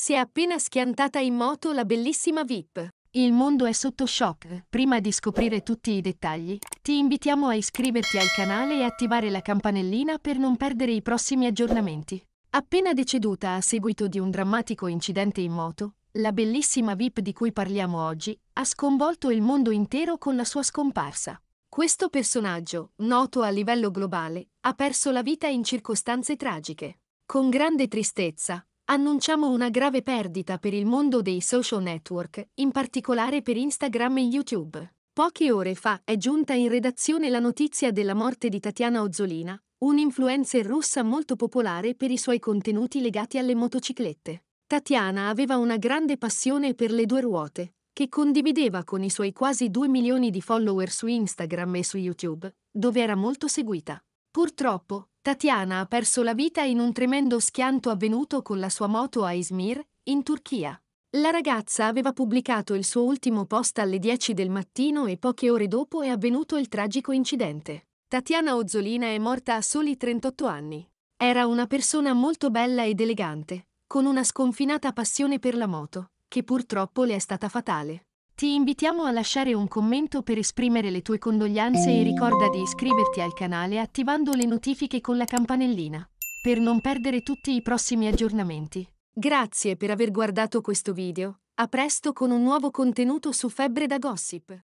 Si è appena schiantata in moto la bellissima VIP. Il mondo è sotto shock. Prima di scoprire tutti i dettagli, ti invitiamo a iscriverti al canale e attivare la campanellina per non perdere i prossimi aggiornamenti. Appena deceduta a seguito di un drammatico incidente in moto, la bellissima VIP di cui parliamo oggi ha sconvolto il mondo intero con la sua scomparsa. Questo personaggio, noto a livello globale, ha perso la vita in circostanze tragiche. Con grande tristezza, annunciamo una grave perdita per il mondo dei social network, in particolare per Instagram e YouTube. Poche ore fa è giunta in redazione la notizia della morte di Tatiana Ozzolina, un'influencer russa molto popolare per i suoi contenuti legati alle motociclette. Tatiana aveva una grande passione per le due ruote, che condivideva con i suoi quasi 2 milioni di follower su Instagram e su YouTube, dove era molto seguita. Purtroppo, Tatiana ha perso la vita in un tremendo schianto avvenuto con la sua moto a Izmir, in Turchia. La ragazza aveva pubblicato il suo ultimo post alle 10 del mattino e poche ore dopo è avvenuto il tragico incidente. Tatiana Ozzolina è morta a soli 38 anni. Era una persona molto bella ed elegante, con una sconfinata passione per la moto, che purtroppo le è stata fatale. Ti invitiamo a lasciare un commento per esprimere le tue condoglianze e ricorda di iscriverti al canale attivando le notifiche con la campanellina per non perdere tutti i prossimi aggiornamenti. Grazie per aver guardato questo video. A presto con un nuovo contenuto su Febbre da Gossip.